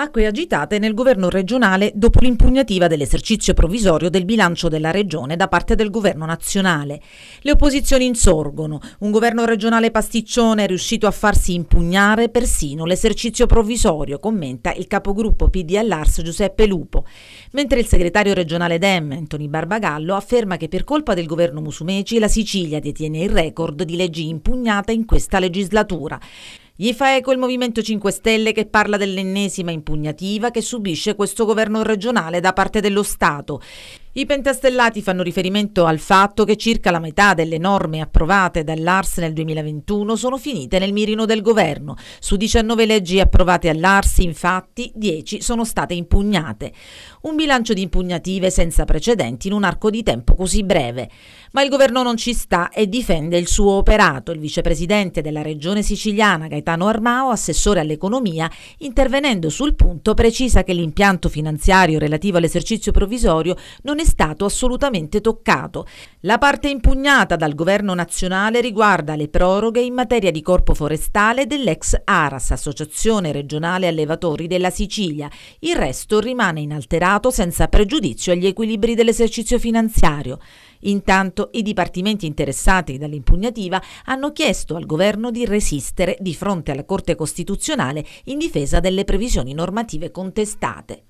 Acque agitate nel governo regionale dopo l'impugnativa dell'esercizio provvisorio del bilancio della regione da parte del governo nazionale. Le opposizioni insorgono. Un governo regionale pasticcione è riuscito a farsi impugnare persino l'esercizio provvisorio, commenta il capogruppo PD all'Ars Giuseppe Lupo mentre il segretario regionale DEM, Anthony Barbagallo, afferma che per colpa del governo Musumeci la Sicilia detiene il record di leggi impugnate in questa legislatura. Gli fa eco il Movimento 5 Stelle che parla dell'ennesima impugnativa che subisce questo governo regionale da parte dello Stato. I pentastellati fanno riferimento al fatto che circa la metà delle norme approvate dall'ARS nel 2021 sono finite nel mirino del governo. Su 19 leggi approvate all'ARS, infatti, 10 sono state impugnate. Un bilancio di impugnative senza precedenti in un arco di tempo così breve. Ma il governo non ci sta e difende il suo operato. Il vicepresidente della regione siciliana, Gaetano Armao, assessore all'economia, intervenendo sul punto precisa che l'impianto finanziario relativo all'esercizio provvisorio non è stato assolutamente toccato. La parte impugnata dal governo nazionale riguarda le proroghe in materia di corpo forestale dell'ex ARAS, Associazione Regionale Allevatori della Sicilia. Il resto rimane inalterato senza pregiudizio agli equilibri dell'esercizio finanziario. Intanto i dipartimenti interessati dall'impugnativa hanno chiesto al governo di resistere di fronte alla Corte Costituzionale in difesa delle previsioni normative contestate.